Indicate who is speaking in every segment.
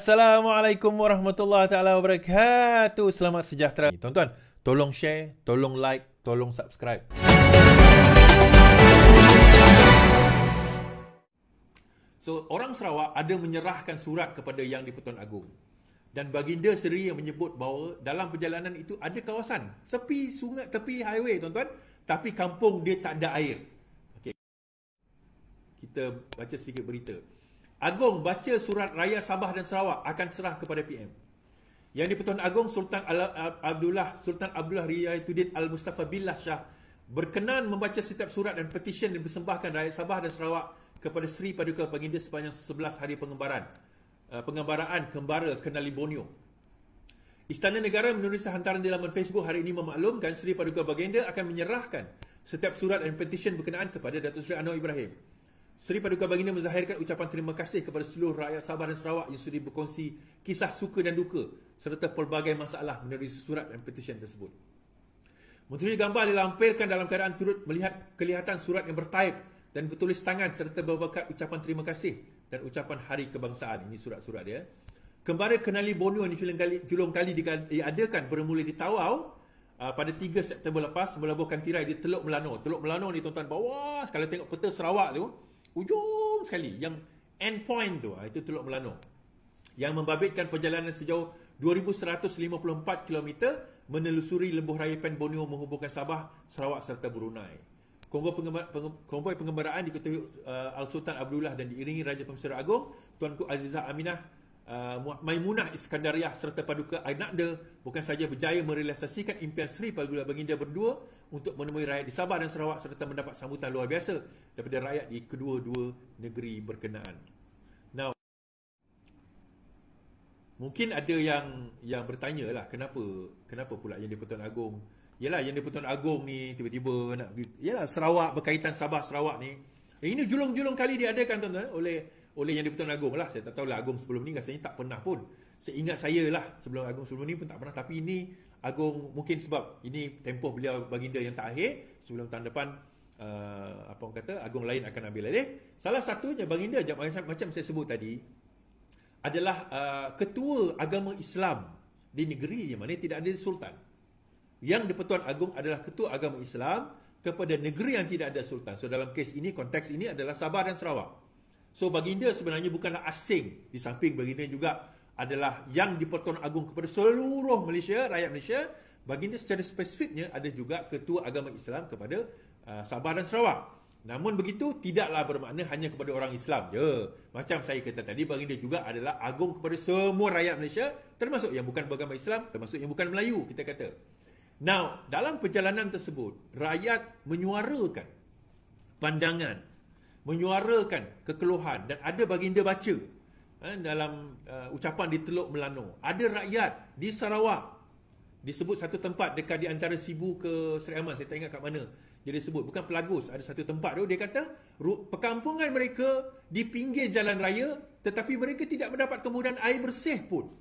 Speaker 1: Assalamualaikum warahmatullahi taala wabarakatuh. Selamat sejahtera. Tuan-tuan, tolong share, tolong like, tolong subscribe. So, orang Sarawak ada menyerahkan surat kepada Yang di-Pertuan Agong. Dan baginda sendiri yang menyebut bahawa dalam perjalanan itu ada kawasan sepi sungai, tepi highway, tuan-tuan, tapi kampung dia tak ada air. Okey. Kita baca sedikit berita. Agong baca surat raya Sabah dan Sarawak akan serah kepada PM. Yang di-Pertuan Agong Sultan Al- Abdullah Sultan Abdullah Riyaduddin Al-Mustafa Billah Shah berkenan membaca setiap surat dan petisyen yang bersembahkan raya Sabah dan Sarawak kepada Seri Paduka Panginda sepanjang 11 hari pengembaraan. Eh, pengembaraan kembara kenali Nalibonio. Istana Negara menulis hantaran di laman Facebook hari ini memaklumkan Seri Paduka Baginda akan menyerahkan setiap surat dan petisyen berkenaan kepada Datuk Seri Anwar Ibrahim. Seri Paduka Baginda menzahirkan ucapan terima kasih kepada seluruh rakyat Sabah dan Sarawak yang sudah berkongsi kisah suka dan duka serta pelbagai masalah menerusi surat dan petisyen tersebut. Menteri gambar dilampirkan dalam keadaan turut melihat kelihatan surat yang bertaip dan bertulis tangan serta berbakat ucapan terima kasih dan ucapan hari kebangsaan. Ini surat-surat dia. Kembali kenali Borneo yang julung kali, julung kali diadakan bermula di Tawau Uh, pada 3 September lepas melabuhkan tirai di Teluk Melano. Teluk Melano ni tuan-tuan bawah sekali tengok peta Sarawak tu. Ujung sekali yang end point tu ah, itu Teluk Melano. Yang membabitkan perjalanan sejauh 2154 km menelusuri Lembah raya Pen Borneo menghubungkan Sabah, Sarawak serta Brunei. Konvoi pengembaraan, pengembaraan diketahui uh, Al Sultan Abdullah dan diiringi Raja Pemusyarakat Agong Tuanku Azizah Aminah uh, Maimunah Iskandariah serta paduka Ainakda bukan saja berjaya merealisasikan impian Sri Paguda Baginda berdua untuk menemui rakyat di Sabah dan Sarawak serta mendapat sambutan luar biasa daripada rakyat di kedua-dua negeri berkenaan. Now, mungkin ada yang yang bertanya lah kenapa kenapa pula yang dipertuan agung Yelah yang dipertuan agung ni tiba-tiba nak Yelah Sarawak berkaitan Sabah Sarawak ni Ini julung-julung kali diadakan tuan-tuan oleh oleh yang dipertuan agung lah saya tak lah agung sebelum ni rasanya tak pernah pun seingat saya lah sebelum agung sebelum ni pun tak pernah tapi ini agung mungkin sebab ini tempoh beliau baginda yang tak akhir sebelum tahun depan uh, apa orang kata agung lain akan ambil alih salah satunya baginda macam macam saya sebut tadi adalah uh, ketua agama Islam di negeri ni mana tidak ada sultan yang dipertuan agung adalah ketua agama Islam kepada negeri yang tidak ada sultan. So dalam kes ini konteks ini adalah Sabah dan Sarawak. So baginda sebenarnya bukanlah asing di samping baginda juga adalah yang dipertuan agung kepada seluruh Malaysia, rakyat Malaysia. Baginda secara spesifiknya ada juga ketua agama Islam kepada uh, Sabah dan Sarawak. Namun begitu tidaklah bermakna hanya kepada orang Islam je. Macam saya kata tadi baginda juga adalah agung kepada semua rakyat Malaysia termasuk yang bukan beragama Islam, termasuk yang bukan Melayu kita kata. Now, dalam perjalanan tersebut, rakyat menyuarakan pandangan menyuarakan kekeluhan dan ada baginda baca eh, dalam uh, ucapan di Teluk Melano. Ada rakyat di Sarawak disebut satu tempat dekat di antara Sibu ke Seri Aman. Saya tak ingat kat mana dia disebut. Bukan Pelagos. Ada satu tempat tu. Dia kata perkampungan mereka di pinggir jalan raya tetapi mereka tidak mendapat kemudahan air bersih pun.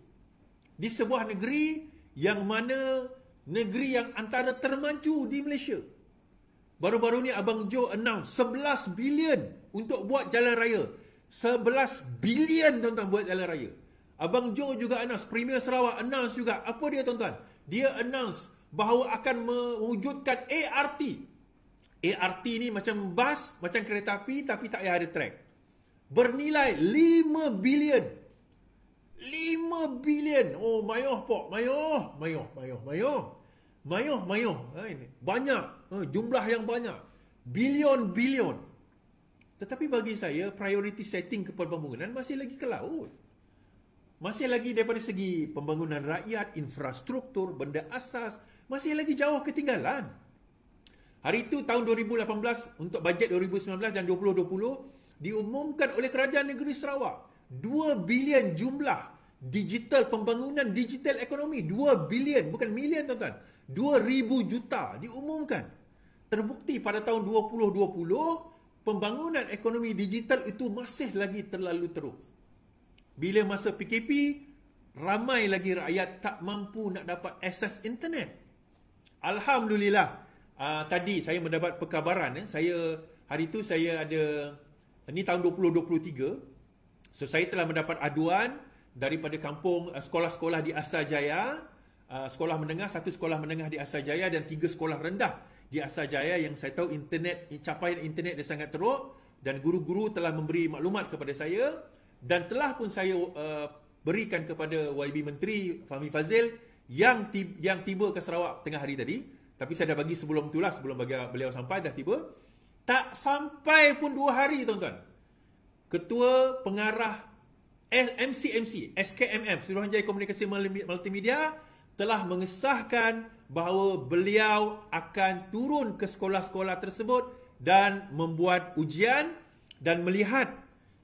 Speaker 1: Di sebuah negeri yang mana negeri yang antara termaju di Malaysia. Baru-baru ni Abang Joe announce 11 bilion untuk buat jalan raya. 11 bilion tuan-tuan buat jalan raya. Abang Joe juga announce Premier Sarawak announce juga. Apa dia tuan-tuan? Dia announce bahawa akan mewujudkan ART. ART ni macam bas, macam kereta api tapi tak payah ada track. Bernilai 5 bilion. 5 bilion. Oh, mayoh pok, mayoh, mayoh, mayoh, mayoh. Mayoh, mayoh. Ha, ini. Banyak. Ha, jumlah yang banyak bilion-bilion tetapi bagi saya priority setting kepada pembangunan masih lagi ke laut masih lagi daripada segi pembangunan rakyat infrastruktur benda asas masih lagi jauh ketinggalan hari itu tahun 2018 untuk bajet 2019 dan 2020 diumumkan oleh kerajaan negeri Sarawak 2 bilion jumlah digital pembangunan digital ekonomi 2 bilion bukan million tuan-tuan 2000 juta diumumkan terbukti pada tahun 2020 pembangunan ekonomi digital itu masih lagi terlalu teruk. Bila masa PKP, ramai lagi rakyat tak mampu nak dapat akses internet. Alhamdulillah, uh, tadi saya mendapat perkabaran. Eh. Saya Hari itu saya ada, ini tahun 2023. So, saya telah mendapat aduan daripada kampung uh, sekolah-sekolah di Asajaya Uh, ah, sekolah menengah, satu sekolah menengah di Asajaya dan tiga sekolah rendah di Asar Jaya yang saya tahu internet capaian internet dia sangat teruk dan guru-guru telah memberi maklumat kepada saya dan telah pun saya uh, berikan kepada YB Menteri Fahmi Fazil yang tiba, yang tiba ke Sarawak tengah hari tadi tapi saya dah bagi sebelum itulah sebelum bagi beliau sampai dah tiba tak sampai pun dua hari tuan-tuan ketua pengarah MCMC SKMM Suruhanjaya Komunikasi Multimedia telah mengesahkan bahawa beliau akan turun ke sekolah-sekolah tersebut dan membuat ujian dan melihat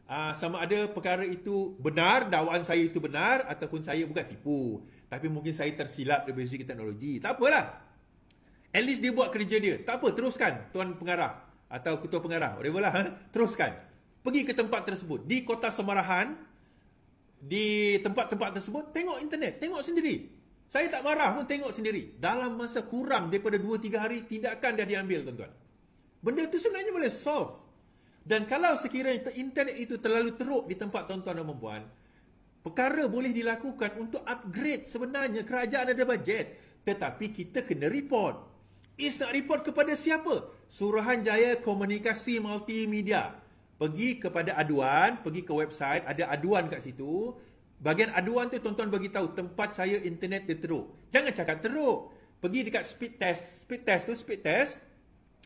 Speaker 1: uh, sama ada perkara itu benar, dakwaan saya itu benar ataupun saya bukan tipu. Tapi mungkin saya tersilap daripada segi teknologi. Tak apalah. At least dia buat kerja dia. Tak apa, teruskan tuan pengarah atau ketua pengarah, whatever lah. Huh? Ha? Teruskan. Pergi ke tempat tersebut. Di kota Semarahan, di tempat-tempat tersebut, tengok internet. Tengok sendiri. Saya tak marah pun tengok sendiri. Dalam masa kurang daripada 2-3 hari, tindakan dah diambil tuan-tuan. Benda itu sebenarnya boleh solve. Dan kalau sekiranya internet itu terlalu teruk di tempat tuan-tuan dan perempuan, perkara boleh dilakukan untuk upgrade sebenarnya kerajaan ada bajet. Tetapi kita kena report. Is nak report kepada siapa? Suruhanjaya Komunikasi Multimedia. Pergi kepada aduan, pergi ke website, ada aduan kat situ. Bagian aduan tu tuan-tuan bagi tahu tempat saya internet dia teruk. Jangan cakap teruk. Pergi dekat speed test. Speed test tu speed test.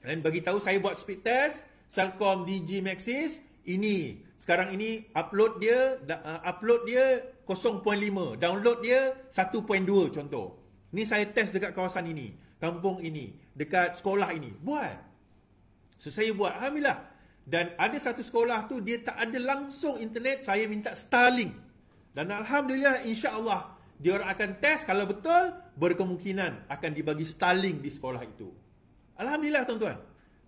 Speaker 1: Dan bagi tahu saya buat speed test. Salcom DG Maxis. Ini. Sekarang ini upload dia. Uh, upload dia 0.5. Download dia 1.2 contoh. Ni saya test dekat kawasan ini. Kampung ini. Dekat sekolah ini. Buat. So saya buat. Alhamdulillah. Dan ada satu sekolah tu dia tak ada langsung internet. Saya minta Starlink. Dan Alhamdulillah insya Allah dia orang akan test kalau betul berkemungkinan akan dibagi staling di sekolah itu. Alhamdulillah tuan-tuan.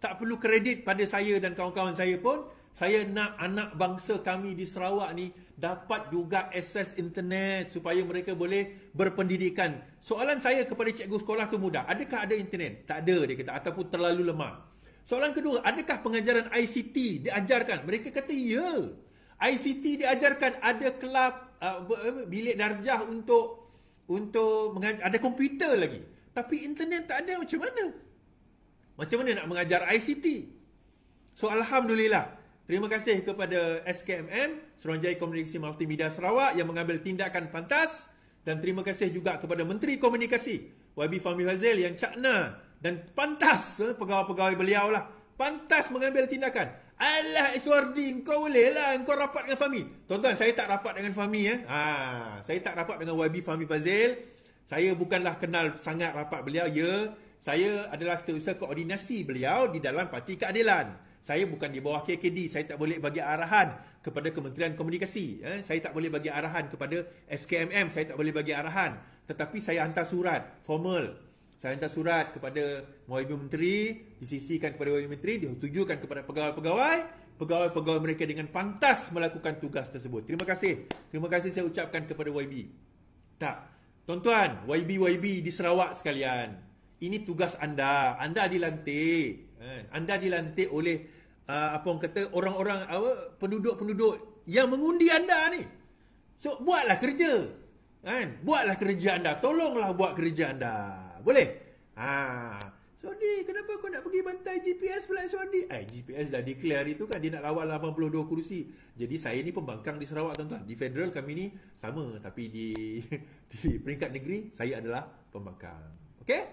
Speaker 1: Tak perlu kredit pada saya dan kawan-kawan saya pun. Saya nak anak bangsa kami di Sarawak ni dapat juga akses internet supaya mereka boleh berpendidikan. Soalan saya kepada cikgu sekolah tu mudah. Adakah ada internet? Tak ada dia kata. Ataupun terlalu lemah. Soalan kedua, adakah pengajaran ICT diajarkan? Mereka kata ya. ICT diajarkan ada kelab uh, bilik darjah untuk untuk mengaj- ada komputer lagi. Tapi internet tak ada macam mana? Macam mana nak mengajar ICT? So alhamdulillah. Terima kasih kepada SKMM Seronjai Komunikasi Multimedia Sarawak yang mengambil tindakan pantas dan terima kasih juga kepada Menteri Komunikasi YB Fahmi Fazil yang cakna dan pantas eh, pegawai-pegawai beliau lah pantas mengambil tindakan Alah HRD Kau boleh lah Kau rapat dengan Fahmi Tuan-tuan saya tak rapat dengan Fahmi ya. ha, Saya tak rapat dengan YB Fahmi Fazil Saya bukanlah kenal sangat rapat beliau Ya Saya adalah setiausaha koordinasi beliau Di dalam parti keadilan Saya bukan di bawah KKD Saya tak boleh bagi arahan Kepada Kementerian Komunikasi eh. Saya tak boleh bagi arahan kepada SKMM Saya tak boleh bagi arahan Tetapi saya hantar surat Formal saya hantar surat kepada Muhammad Menteri, disisikan kepada Muhammad Menteri, ditujukan kepada pegawai-pegawai. Pegawai-pegawai mereka dengan pantas melakukan tugas tersebut. Terima kasih. Terima kasih saya ucapkan kepada YB. Tak. Tuan-tuan, YB-YB di Sarawak sekalian. Ini tugas anda. Anda dilantik. Eh, anda dilantik oleh ah, apa orang kata orang-orang apa, penduduk-penduduk yang mengundi anda ni. So buatlah kerja. Kan? Buatlah kerja anda. Tolonglah buat kerja anda. Boleh? Ha. Sodi, kenapa kau nak pergi bantai GPS pula Sodi? Eh, GPS dah declare itu kan dia nak lawan 82 kerusi. Jadi saya ni pembangkang di Sarawak tuan-tuan. Di federal kami ni sama tapi di di peringkat negeri saya adalah pembangkang. Okey?